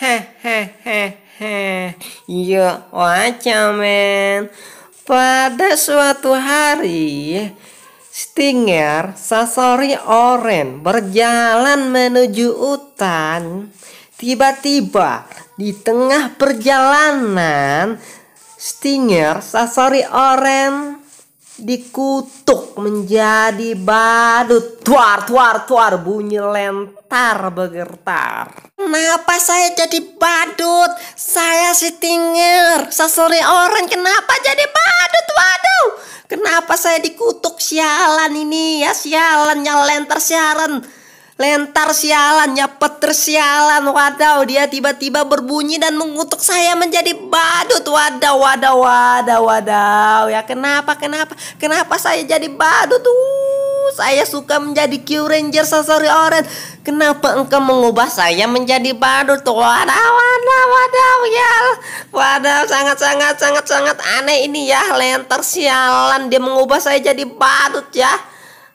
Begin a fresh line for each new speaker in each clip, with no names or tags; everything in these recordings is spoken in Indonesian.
Hehehehe. iya waca Pada suatu hari, Stinger, Sasori Oren berjalan menuju hutan. Tiba-tiba di tengah perjalanan, Stinger, Sasori Oren dikutuk menjadi badut. Tuar, tuar, tuar, bunyi lentar bergetar. Kenapa saya jadi badut? Saya si tinggal sasori orang. Kenapa jadi badut? Waduh, kenapa saya dikutuk sialan ini ya? Sialan, yang lentar sialan. Lentar sialan, ya tersialan. Waduh, dia tiba-tiba berbunyi dan mengutuk saya menjadi badut. Waduh, waduh, waduh, waduh. Ya kenapa, kenapa, kenapa saya jadi badut? Uh saya suka menjadi Q Ranger Sasori Oren. Kenapa engkau mengubah saya menjadi badut? Wadah, wadah, wadah, ya. Wadah, sangat, sangat, sangat, sangat aneh ini ya. Lenter sialan, dia mengubah saya jadi badut ya.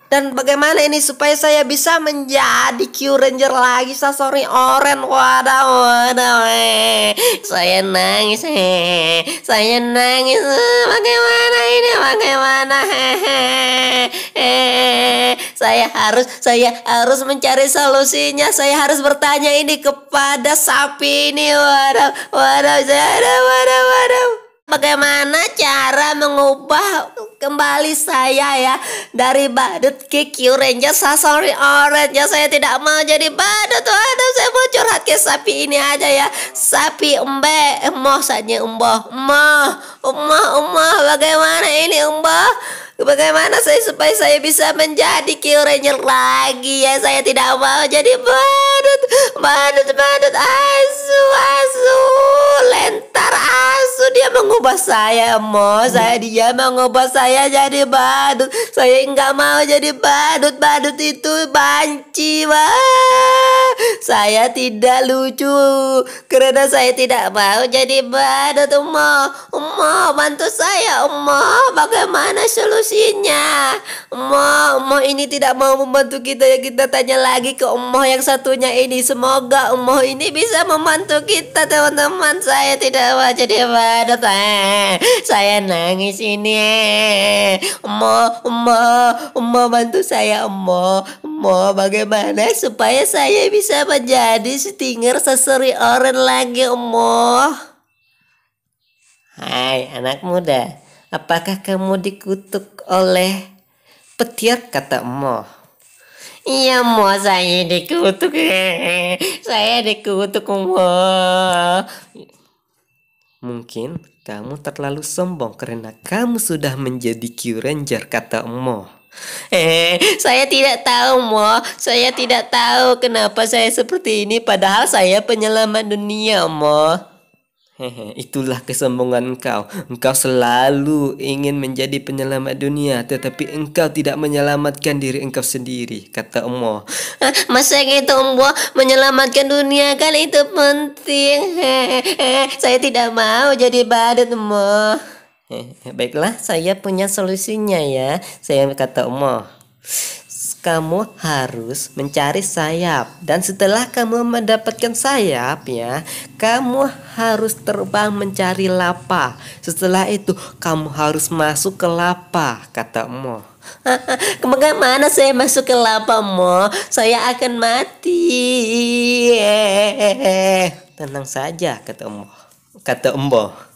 Dan bagaimana ini supaya saya bisa menjadi Q Ranger lagi Sasori Oren Wadah wadah eh. Saya nangis he. Eh. Saya nangis eh. Bagaimana ini bagaimana he. Saya harus saya harus mencari solusinya Saya harus bertanya ini kepada sapi ini Wadah wadah wadah wadah wadah Bagaimana cara mengubah kembali saya ya dari badut KQ Ranger Sasori Orange ya saya tidak mau jadi badut waduh saya mau curhat ke sapi ini aja ya sapi embe emoh saja emboh emoh emoh emoh bagaimana ini emboh Bagaimana saya supaya saya bisa menjadi Q Ranger lagi ya Saya tidak mau jadi badut Badut, badut, asu, asu Lentar asu Dia mengubah saya, mo Saya dia mengubah saya saya jadi badut. Saya nggak mau jadi badut. Badut itu banci, Bang. Saya tidak lucu karena saya tidak mau jadi badut umoh umoh bantu saya umoh Bagaimana solusinya? umoh umoh ini tidak mau membantu kita ya kita tanya lagi ke umoh yang satunya ini. Semoga umoh ini bisa membantu kita teman-teman. Saya tidak mau jadi badut. Eh. Saya nangis ini. umoh umoh umoh bantu saya umoh Mo, bagaimana supaya saya bisa menjadi stinger seseri orang lagi, Mo? Hai, anak muda. Apakah kamu dikutuk oleh petir, kata Mo? Iya, Mo, saya dikutuk. saya dikutuk, Mo. Mungkin kamu terlalu sombong karena kamu sudah menjadi Q Ranger, kata Mo. Eh, saya tidak tahu, Mo. Saya tidak tahu kenapa saya seperti ini padahal saya penyelamat dunia, Mo. Hehe, itulah kesombongan engkau. Engkau selalu ingin menjadi penyelamat dunia, tetapi engkau tidak menyelamatkan diri engkau sendiri, kata Mo. masa gitu, Emo? Menyelamatkan dunia kan itu penting. Hehehe, eh, saya tidak mau jadi badut, Mo. Eh, baiklah, saya punya solusinya ya. Saya kata Umar, kamu harus mencari sayap dan setelah kamu mendapatkan sayap ya, kamu harus terbang mencari lapa. Setelah itu kamu harus masuk ke lapa, kata Umar. Kemana mana saya masuk ke lapa mo? Saya akan mati. Tenang saja, kata Umar. Kata Umar.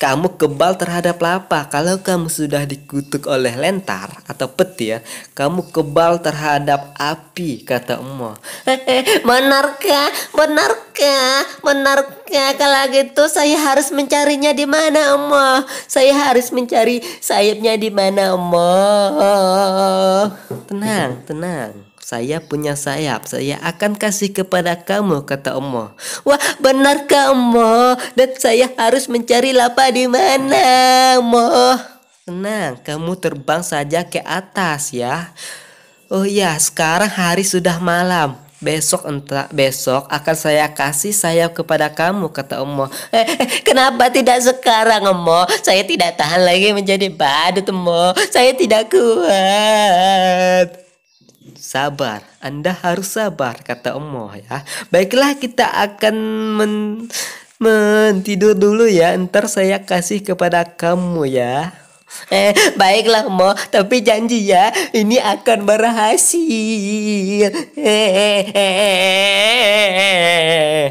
Kamu kebal terhadap lapa. Kalau kamu sudah dikutuk oleh lentar atau petir, kamu kebal terhadap api, kata Emo. Eh, eh, benarkah? Benarkah? Benarkah? Kalau gitu saya harus mencarinya di mana, Emo? Saya harus mencari sayapnya di mana, Emo? Tenang, tenang saya punya sayap, saya akan kasih kepada kamu, kata Emo. Wah, benar kamu. Dan saya harus mencari lapa di mana, Emo? Tenang, kamu terbang saja ke atas ya. Oh ya, sekarang hari sudah malam. Besok entah besok akan saya kasih sayap kepada kamu kata Emo. Eh, eh, kenapa tidak sekarang Emo? Saya tidak tahan lagi menjadi badut Emo. Saya tidak kuat sabar. Anda harus sabar, kata Omoh ya. Baiklah, kita akan men tidur dulu ya. Ntar saya kasih kepada kamu ya. Eh, baiklah Mo, tapi janji ya, ini akan berhasil. Hehehe. Eh,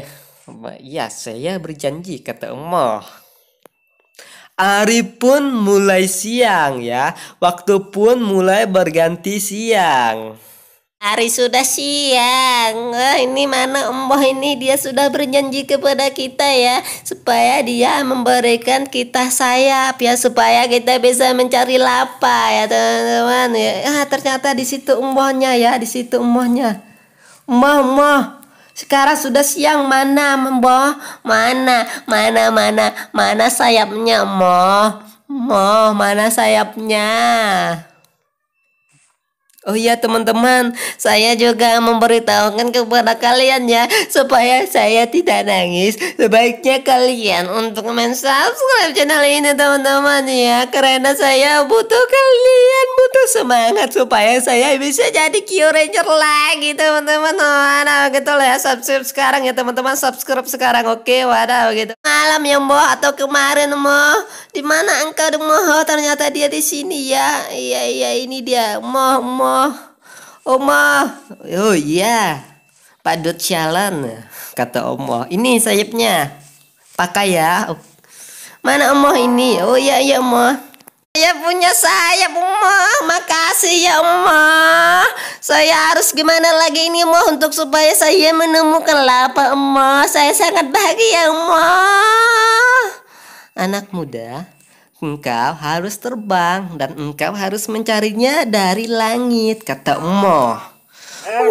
eh, eh, ya, saya berjanji kata Mo. Hari pun mulai siang ya. Waktu pun mulai berganti siang. Hari sudah siang. Wah, ini mana emboh ini dia sudah berjanji kepada kita ya supaya dia memberikan kita sayap ya supaya kita bisa mencari lapa ya teman-teman ya. Ah, ternyata di situ embohnya ya, di situ embohnya. Emboh, emboh. Sekarang sudah siang mana, Mbah? Mana? Mana mana mana sayapnya, Moh Moh mana sayapnya? Oh iya teman-teman, saya juga memberitahukan kepada kalian ya supaya saya tidak nangis. Sebaiknya kalian untuk men-subscribe channel ini teman-teman ya karena saya butuh kalian, butuh semangat supaya saya bisa jadi Q Ranger lagi teman-teman. Wadah gitu loh ya subscribe sekarang ya teman-teman subscribe sekarang oke wadah gitu. Malam yang mbo, atau kemarin mau Dimana mana engkau mau oh, ternyata dia di sini ya. Iya iya ini dia mau mau Oma. Oh iya. Padut jalan kata Oma. Ini sayapnya. Pakai ya. Mana Oma ini? Oh iya iya Oma. Saya punya sayap Oma. Makasih ya Oma. Saya harus gimana lagi ini Oma untuk supaya saya menemukan lapa Oma. Saya sangat bahagia Oma. Anak muda Engkau harus terbang dan engkau harus mencarinya dari langit, kata Umoh.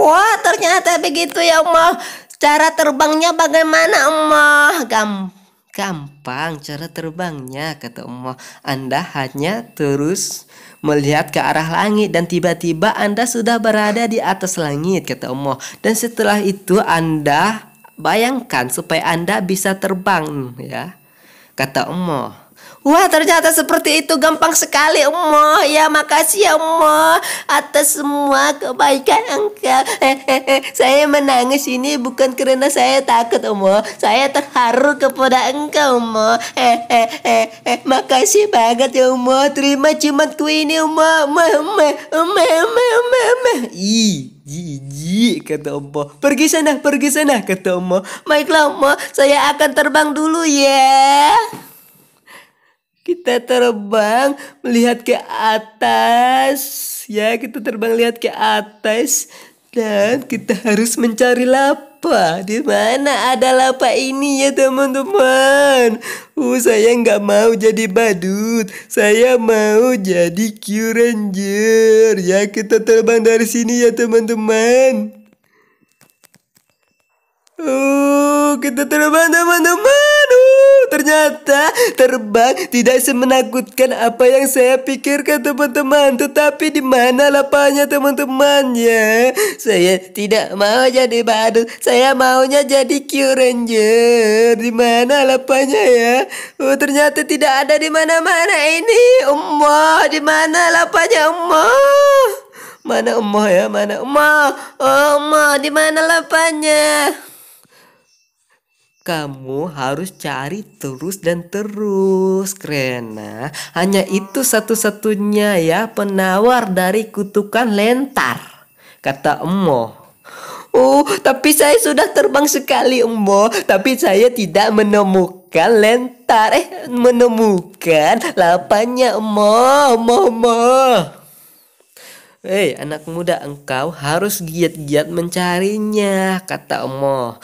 Wah, ternyata begitu ya, Umoh. Cara terbangnya bagaimana, Umoh? Gampang. Gampang cara terbangnya kata Umoh. Anda hanya terus melihat ke arah langit dan tiba-tiba Anda sudah berada di atas langit kata Umoh. Dan setelah itu Anda bayangkan supaya Anda bisa terbang ya kata Umoh. Wah ternyata seperti itu gampang sekali Ummu Ya makasih ya Ummu Atas semua kebaikan engkau Saya menangis ini bukan karena saya takut Ummu Saya terharu kepada engkau hehehe Makasih banget ya Ummu Terima cimatku ini Ummu Ummu Ummu Ummu Ummu Ummu i i i kata Ompo Pergi sana pergi sana kata Ompo Baiklah Ompo saya akan terbang dulu ya kita terbang melihat ke atas. Ya, kita terbang lihat ke atas dan kita harus mencari lapa. Di mana ada lapa ini ya teman-teman? Uh, saya nggak mau jadi badut. Saya mau jadi Q Ya kita terbang dari sini ya teman-teman. Uh, kita terbang teman-teman. Ternyata terbang tidak semenakutkan apa yang saya pikirkan teman-teman. Tetapi di mana lapanya teman-teman ya? Saya tidak mau jadi badut. Saya maunya jadi Q Di mana lapanya ya? Oh, ternyata tidak ada di mana-mana ini. Allah di mana lapanya Allah Mana Allah ya? Mana Allah Oh, Allah di mana lapanya? kamu harus cari terus dan terus karena hanya itu satu-satunya ya penawar dari kutukan lentar kata Emo. Oh, tapi saya sudah terbang sekali, Embo. Tapi saya tidak menemukan lentar. Eh, menemukan lapanya, Embo, Embo, Embo. Hei anak muda engkau harus giat-giat mencarinya kata Omo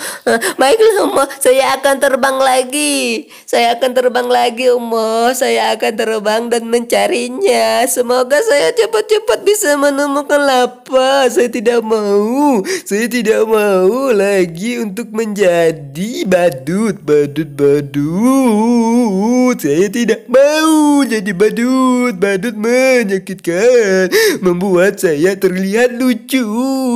Baiklah Omo saya akan terbang lagi Saya akan terbang lagi Omo Saya akan terbang dan mencarinya Semoga saya cepat-cepat bisa menemukan lapas. Saya tidak mau Saya tidak mau lagi untuk menjadi badut Badut badut Saya tidak mau jadi badut Badut menyakitkan Membuat membuat saya terlihat lucu.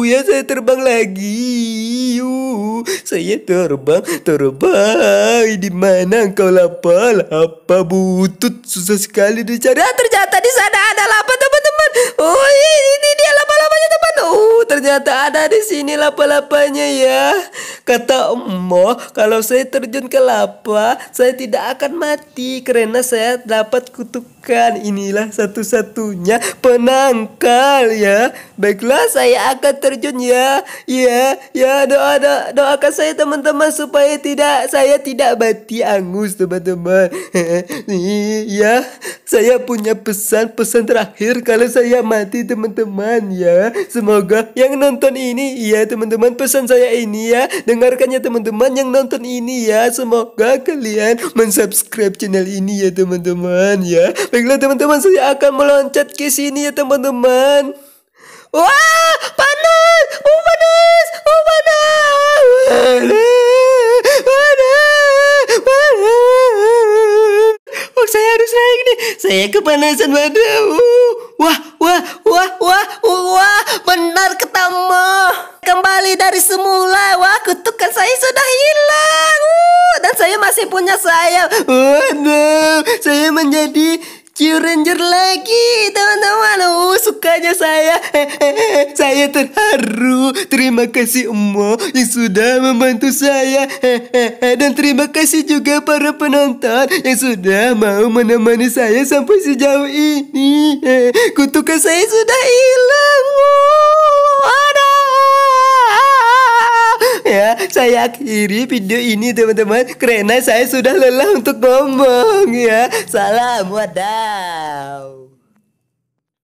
Ya saya terbang lagi. Uh, saya terbang, terbang. Di mana engkau lapar apa butut susah sekali dicari. Ah, ternyata di sana ada lapa teman-teman. Oh ini dia lapa-lapanya teman. Oh ternyata ada di sini lapa-lapanya ya. Kata emak kalau saya terjun ke lapa saya tidak akan mati karena saya dapat kutukan. Inilah satu-satunya penangkal hal ya. Baiklah saya akan terjun ya. Ya, ya doa, doa doakan saya teman-teman supaya tidak saya tidak mati angus teman-teman. ya, saya punya pesan-pesan terakhir kalau saya mati teman-teman ya. Semoga yang nonton ini ya teman-teman pesan saya ini ya. Dengarkannya teman-teman yang nonton ini ya. Semoga kalian mensubscribe channel ini ya teman-teman ya. Baiklah teman-teman saya akan meloncat ke sini ya teman-teman. Wah, panas! Oh panas! Oh panas! Panas! Panas! Panas! Oh, saya harus naik nih. Saya kepanasan banget. Uh, wah, wah, wah, wah, wah, benar ketemu. Kembali dari semula. Wah, kutukan saya sudah hilang. Uh, dan saya masih punya sayap. Waduh, saya menjadi Ciu Ranger lagi teman-teman Oh sukanya saya Saya terharu Terima kasih Emo yang sudah membantu saya Dan terima kasih juga para penonton Yang sudah mau menemani saya sampai sejauh ini Kutukan saya sudah hilang oh. ya, saya akhiri video ini teman-teman karena saya sudah lelah untuk ngomong ya. Salam, wadaw.